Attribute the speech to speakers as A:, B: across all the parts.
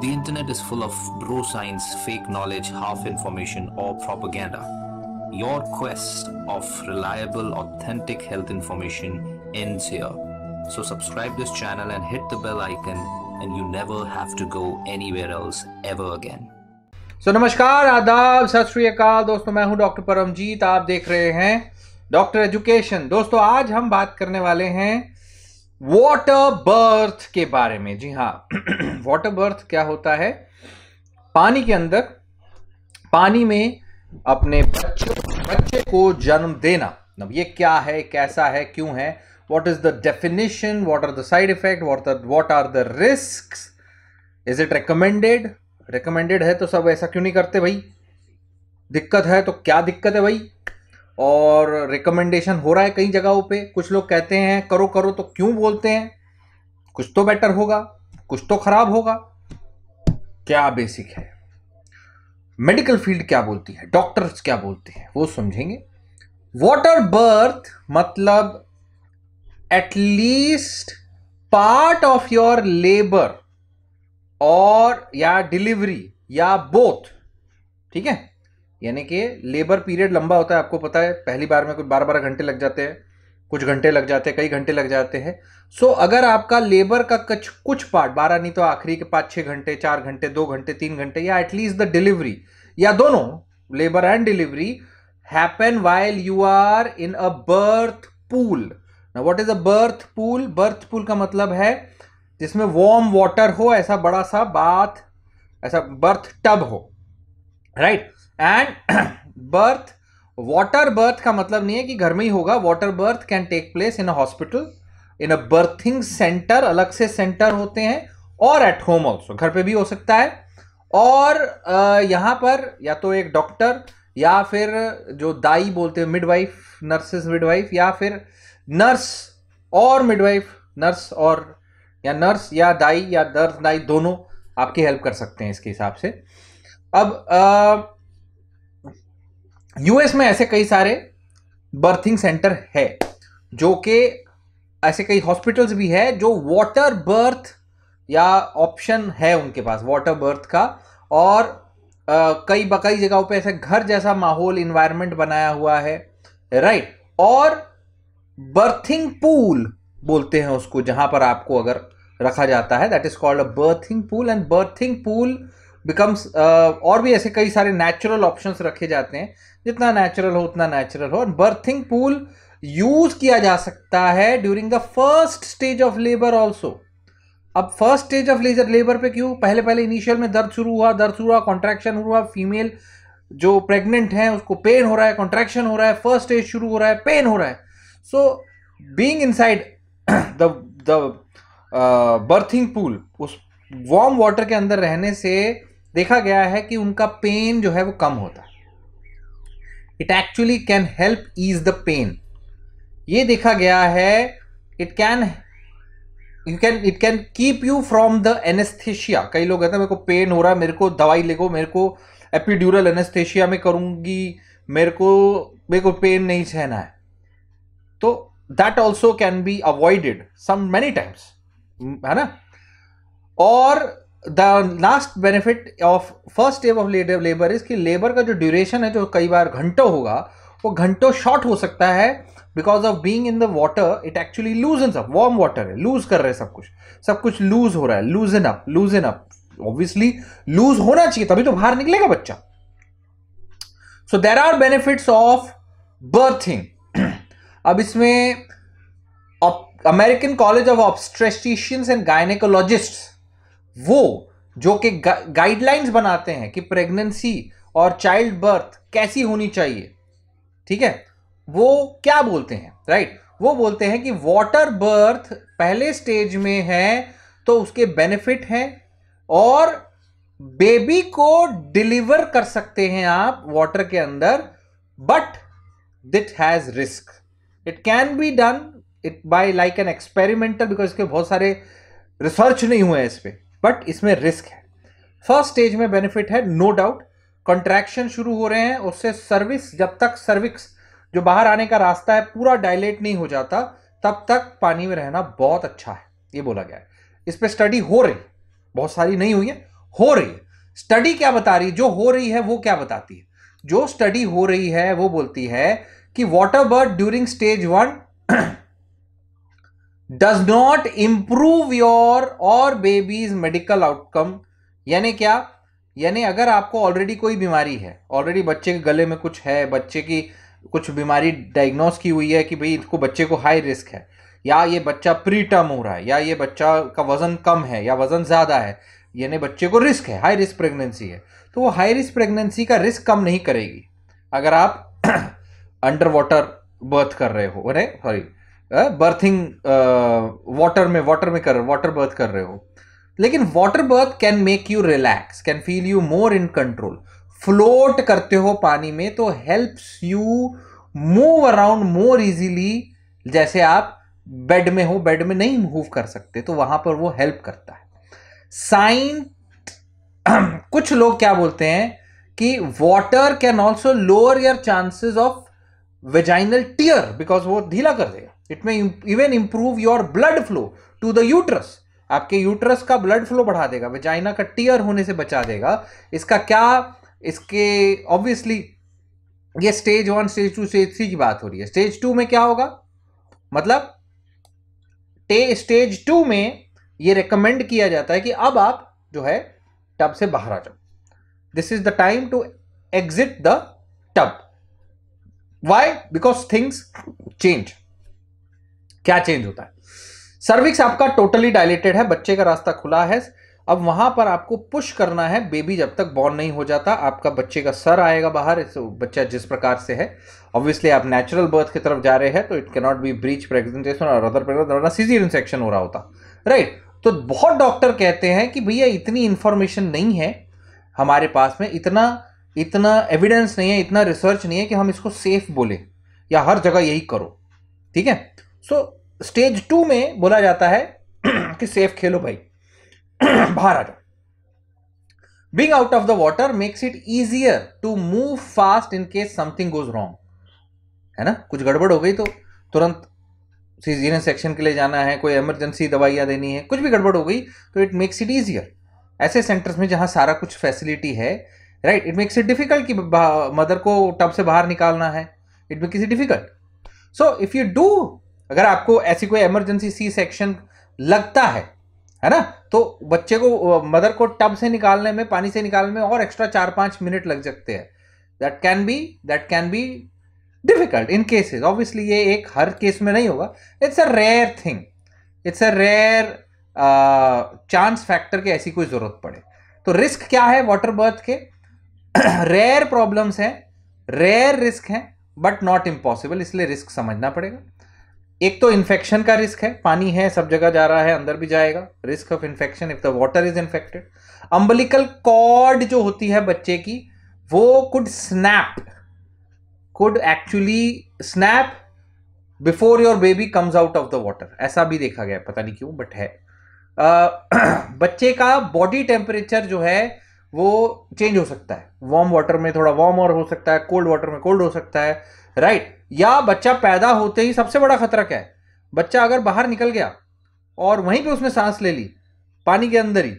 A: The internet is full of bro science, fake knowledge, half information, or propaganda. Your quest of reliable, authentic health information ends here. So subscribe this channel and hit the bell icon and you never have to go anywhere else ever again. so, namaskar, Adab, Sat Shri I am Dr. Paramjeet. You are watching Doctor Education. Doctor today we are going to talk about water birth के बारे में जी हाँ water birth क्या होता है पानी के अंदर पानी में अपने बच्चे बच्चे को जन्म देना अब ये क्या है कैसा है क्यों है what is the definition what are the side effect what what are the risk is it recommended recommended है तो सब ऐसा क्यों नहीं करते भाई दिक्कत है तो क्या दिक्कत है भाई और रिकमेंडेशन हो रहा है कई जगहों पे कुछ लोग कहते हैं करो करो तो क्यों बोलते हैं कुछ तो बेटर होगा कुछ तो खराब होगा क्या बेसिक है मेडिकल फील्ड क्या बोलती है डॉक्टर्स क्या बोलते हैं वो समझेंगे वाटर बर्थ मतलब at least part of your labour और या डिलीवरी या बोथ ठीक है यानी कि लेबर पीरियड लंबा होता है आपको पता है पहली बार में कुछ बारह बारह घंटे लग जाते हैं कुछ घंटे लग जाते हैं कई घंटे लग जाते हैं सो so, अगर आपका लेबर का कुछ कुछ पार्ट बारह नहीं तो आखिरी के पाँच छः घंटे चार घंटे दो घंटे तीन घंटे या एटलीस्ट द डिलीवरी या दोनों labour and delivery happen while you are in a birth pool what is a birth pool birth pool का मतलब है जिसमें वॉर्म वाटर हो ऐसा बड़ा सा बाथ ऐसा बर्थ टब हो right right? And birth water birth का मतलब नहीं है कि घर में ही होगा water birth can take place in a hospital in a birthing centre अलग से सेंटर होते हैं और एट होम ऑल्सो घर पे भी हो सकता है और यहां पर या तो एक डॉक्टर या फिर जो दाई बोलते हैं मिडवाइफ नर्सेस मिडवाइफ या फिर नर्स और मिडवाइफ नर्स और या नर्स या दाई या दर्द दाई दोनों आपकी हेल्प कर सकते हैं इसके हिसाब से अब आ, यूएस में ऐसे कई सारे बर्थिंग सेंटर है जो कि ऐसे कई हॉस्पिटल्स भी है जो वाटर बर्थ या ऑप्शन है उनके पास वाटर बर्थ का और आ, कई बकई जगहों पे ऐसे घर जैसा माहौल इन्वायरमेंट बनाया हुआ है राइट और बर्थिंग पूल बोलते हैं उसको जहां पर आपको अगर रखा जाता है that is called a birthing pool and birthing pool becomes और भी ऐसे कई सारे नेचुरल ऑप्शंस रखे जाते हैं जितना नेचुरल हो उतना नेचुरल हो बर्थिंग पूल यूज किया जा सकता है during the first stage of labour also अब first stage of leisure labour पे क्यों पहले पहले इनिशियल में दर्द शुरू हुआ दर्द शुरू हुआ कॉन्ट्रैक्शन हुआ फीमेल जो प्रेग्नेंट है उसको पेन हो रहा है कॉन्ट्रैक्शन हो रहा है फर्स्ट स्टेज शुरू हो रहा है पेन हो रहा है so being inside the birthing pool उस वार्म वाटर के अंदर रहने से देखा गया है कि उनका पेन जो है वो कम होता है it actually can help ease the pain ये देखा गया है it can you can it can keep you from the anaesthesia कई लोग कहते हैं मेरे को पेन हो रहा है मेरे को दवाई लेगो मेरे को एपिड्यूरल एनेस्थेशिया में करूंगी मेरे को मेरे को पेन नहीं सहना है तो that also can be avoided some many times है ना और the last benefit of first step of labour is कि लेबर का जो ड्यूरेशन है जो कई बार घंटों होगा वो घंटों शॉर्ट हो सकता है because of being in the water it actually loosen सब वार्म वाटर है लूज कर रहे हैं सब कुछ सब कुछ लूज हो रहा है loosen up loosen up obviously loose होना चाहिए तभी तो बाहर निकलेगा बच्चा so there are benefits of birthing अब इसमें American College of Obstetricians and Gynaecologists वो जो कि गाइडलाइंस बनाते हैं कि प्रेगनेंसी और चाइल्ड बर्थ कैसी होनी चाहिए ठीक है वो क्या बोलते हैं राइट वो बोलते हैं कि वाटर बर्थ पहले स्टेज में है तो उसके बेनिफिट हैं और बेबी को डिलीवर कर सकते हैं आप वाटर के अंदर but that has risk it can be done it by like an experimental because इसके बहुत सारे रिसर्च नहीं हुए हैं इस पर बट इसमें रिस्क है फर्स्ट स्टेज में बेनिफिट है नो डाउट कॉन्ट्रैक्शन शुरू हो रहे हैं उससे सर्विस जब तक सर्विक्स जो बाहर आने का रास्ता है पूरा डायलेट नहीं हो जाता तब तक पानी में रहना बहुत अच्छा है ये बोला गया है इस पर स्टडी हो रही बहुत सारी नहीं हुई है हो रही है स्टडी क्या बता रही है जो हो रही है वो क्या बताती है जो स्टडी हो रही है वो बोलती है कि water birth during stage one does not improve your or baby's medical outcome यानी क्या यानी अगर आपको ऑलरेडी कोई बीमारी है ऑलरेडी बच्चे के गले में कुछ है बच्चे की कुछ बीमारी डायग्नोस की हुई है कि भाई इसको बच्चे को हाई रिस्क है या ये बच्चा प्री टर्म हो रहा है या ये बच्चा का वज़न कम है या वज़न ज़्यादा है यानी बच्चे को रिस्क है हाई रिस्क प्रेगनेंसी है तो वो हाई रिस्क प्रेगनेंसी का रिस्क कम नहीं करेगी अगर आप अंडर वाटर बर्थ कर रहे हो अरे सॉरी बर्थिंग वाटर में वाटर में कर वाटर बर्थ कर रहे हो लेकिन water birth can make you relax can feel you more in control float करते हो पानी में तो helps you move around more easily जैसे आप बेड में हो बेड में नहीं मूव कर सकते तो वहां पर वो हेल्प करता है साइन कुछ लोग क्या बोलते हैं कि water can also lower your chances of vaginal tear because वो ढीला कर देगा it may even improve your blood flow to the uterus आपके यूट्रस का ब्लड फ्लो बढ़ा देगा वजाइना का टीयर होने से बचा देगा इसका क्या इसके ऑब्वियसली ये stage one stage two stage three की बात हो रही है स्टेज टू में क्या होगा मतलब टे स्टेज टू में ये रिकमेंड किया जाता है कि अब आप जो है टब से बाहर आ जाओ this is the time to exit the tub why because things change क्या चेंज होता है सर्विक्स आपका टोटली डायलेटेड है बच्चे का रास्ता खुला है अब वहां पर आपको पुश करना है बेबी जब तक बॉर्न नहीं हो जाता आपका बच्चे का सर आएगा बाहर तो बच्चा जिस प्रकार से है ऑब्वियसली आप नेचुरल बर्थ की तरफ जा रहे हैं तो इट के नॉट बी ब्रीच प्रेगनेंटेशन और अदर प्रेगनेंट सीजर इन्फेक्शन हो रहा होता राइट right. तो बहुत डॉक्टर कहते हैं कि भैया इतनी इन्फॉर्मेशन नहीं है हमारे पास में इतना इतना एविडेंस नहीं है इतना रिसर्च नहीं है कि हम इसको सेफ बोले या हर जगह यही करो ठीक है सो स्टेज टू में बोला जाता है कि सेफ खेलो भाई बाहर आ जाओ being out of the water makes it easier to move fast in case something goes wrong है ना कुछ गड़बड़ हो गई तो तुरंत सीजन सेक्शन के लिए जाना है कोई इमरजेंसी दवाइयां देनी है कुछ भी गड़बड़ हो गई तो इट मेक्स इट ईजियर ऐसे सेंटर्स में जहां सारा कुछ फैसिलिटी है right it makes it difficult कि मदर को टब से बाहर निकालना है it makes it difficult so if you do अगर आपको ऐसी कोई इमरजेंसी सी सेक्शन लगता है है ना तो बच्चे को मदर को टब से निकालने में पानी से निकालने में और एक्स्ट्रा चार पाँच मिनट लग सकते हैं that can be that can be difficult in cases obviously ये एक हर केस में नहीं होगा it's a rare thing it's a rare chance factor के ऐसी कोई ज़रूरत पड़े तो रिस्क क्या है वाटर बर्थ के रेयर प्रॉब्लम्स हैं रेयर रिस्क हैं बट नॉट इम्पॉसिबल इसलिए रिस्क समझना पड़ेगा एक तो इन्फेक्शन का रिस्क है पानी है सब जगह जा रहा है अंदर भी जाएगा risk of infection if the water is infected umbilical cord जो होती है बच्चे की वो could snap could actually snap before your baby comes out of the water ऐसा भी देखा गया पता नहीं क्यों बट है uh, बच्चे का बॉडी टेम्परेचर जो है वो चेंज हो सकता है वार्म वाटर में थोड़ा वार्म और हो सकता है कोल्ड वाटर में कोल्ड हो सकता है राइट या बच्चा पैदा होते ही सबसे बड़ा खतरा क्या है बच्चा अगर बाहर निकल गया और वहीं पे उसने सांस ले ली पानी के अंदर ही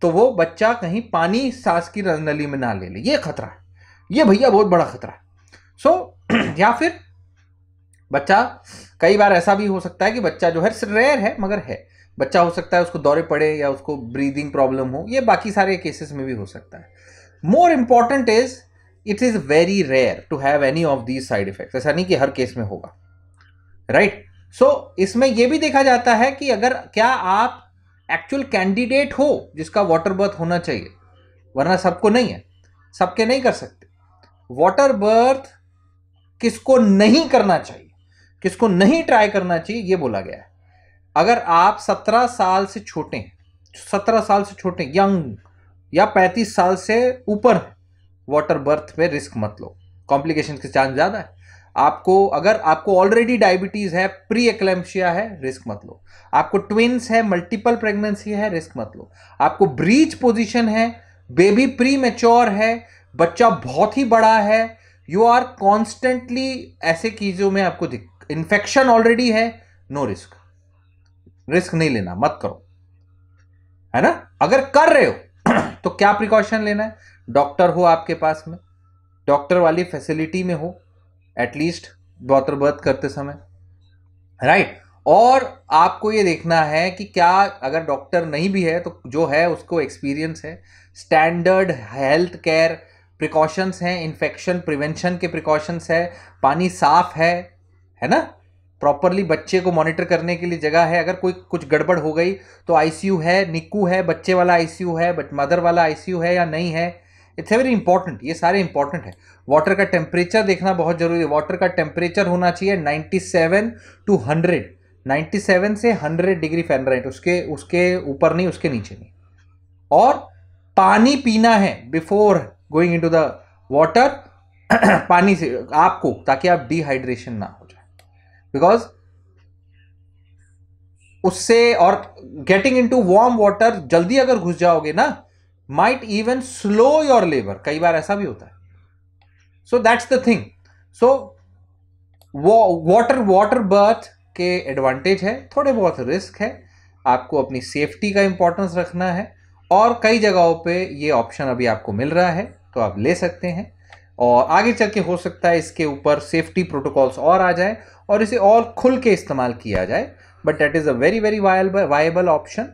A: तो वो बच्चा कहीं पानी सांस की नली में ना ले ले ये खतरा है ये भैया बहुत बड़ा खतरा है सो so, या फिर बच्चा कई बार ऐसा भी हो सकता है कि बच्चा जो है रेयर है मगर है बच्चा हो सकता है उसको दौरे पड़े या उसको ब्रीदिंग प्रॉब्लम हो ये बाकी सारे केसेस में भी हो सकता है more important is it is very rare to have any of these side effect ऐसा नहीं कि हर केस में होगा राइट right? सो so, इसमें यह भी देखा जाता है कि अगर क्या आप एक्चुअल कैंडिडेट हो जिसका वाटर बर्थ होना चाहिए वरना सबको नहीं है सबके नहीं कर सकते वाटर बर्थ किसको नहीं करना चाहिए किसको नहीं ट्राई करना चाहिए ये बोला गया है अगर आप सत्रह साल से छोटे सत्रह साल से छोटे यंग या पैंतीस साल से ऊपर वाटर बर्थ पे रिस्क मत लो कॉम्प्लिकेशन के चांस ज़्यादा है आपको अगर आपको ऑलरेडी डायबिटीज़ है प्री एक्लेम्शिया है रिस्क मत लो आपको ट्विन्स है मल्टीपल प्रेगनेंसी है रिस्क मत लो आपको ब्रीच पोजीशन है बेबी प्री मेच्योर है बच्चा बहुत ही बड़ा है यू आर कॉन्स्टेंटली ऐसे चीज़ों में आपको इन्फेक्शन ऑलरेडी है नो no रिस्क रिस्क नहीं लेना मत करो है ना अगर कर रहे हो तो क्या प्रिकॉशन लेना है डॉक्टर हो आपके पास में डॉक्टर वाली फैसिलिटी में हो एटलीस्ट बॉटर बर्थ करते समय राइट right? और आपको ये देखना है कि क्या अगर डॉक्टर नहीं भी है तो जो है उसको एक्सपीरियंस है स्टैंडर्ड हेल्थ केयर प्रिकॉशंस हैं इन्फेक्शन प्रिवेंशन के प्रिकॉशंस है पानी साफ है है ना प्रॉपरली बच्चे को मॉनिटर करने के लिए जगह है अगर कोई कुछ गड़बड़ हो गई तो आईसीयू है निक्कू है बच्चे वाला आईसीयू है बट मदर वाला आईसीयू है या नहीं है इट्स वेरी इंपॉर्टेंट ये सारे इंपॉर्टेंट है वाटर का टेम्परेचर देखना बहुत जरूरी है वाटर का टेम्परेचर होना चाहिए सेवन टू नाइन्टी सेवन से हंड्रेड डिग्री फेनराइट उसके उसके ऊपर नहीं उसके नीचे नहीं और पानी पीना है before going to the water पानी से आपको ताकि आप डिहाइड्रेशन ना हो जाए बिकॉज उससे और getting into warm water जल्दी अगर घुस जाओगे ना might even slow your labour कई बार ऐसा भी होता है so that's the thing so water water birth के एडवांटेज है थोड़े बहुत रिस्क है आपको अपनी सेफ्टी का इंपॉर्टेंस रखना है और कई जगहों पे ये ऑप्शन अभी आपको मिल रहा है तो आप ले सकते हैं और आगे चल के हो सकता है इसके ऊपर सेफ्टी प्रोटोकॉल्स और आ जाए और इसे और खुल के इस्तेमाल किया जाए but that is a very very viable viable option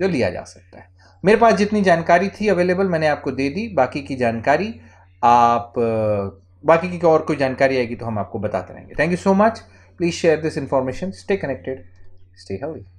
A: जो लिया जा सकता है मेरे पास जितनी जानकारी थी अवेलेबल मैंने आपको दे दी बाकी की जानकारी आप बाकी की और कोई जानकारी आएगी तो हम आपको बताते रहेंगे thank you so much please share this information stay connected stay healthy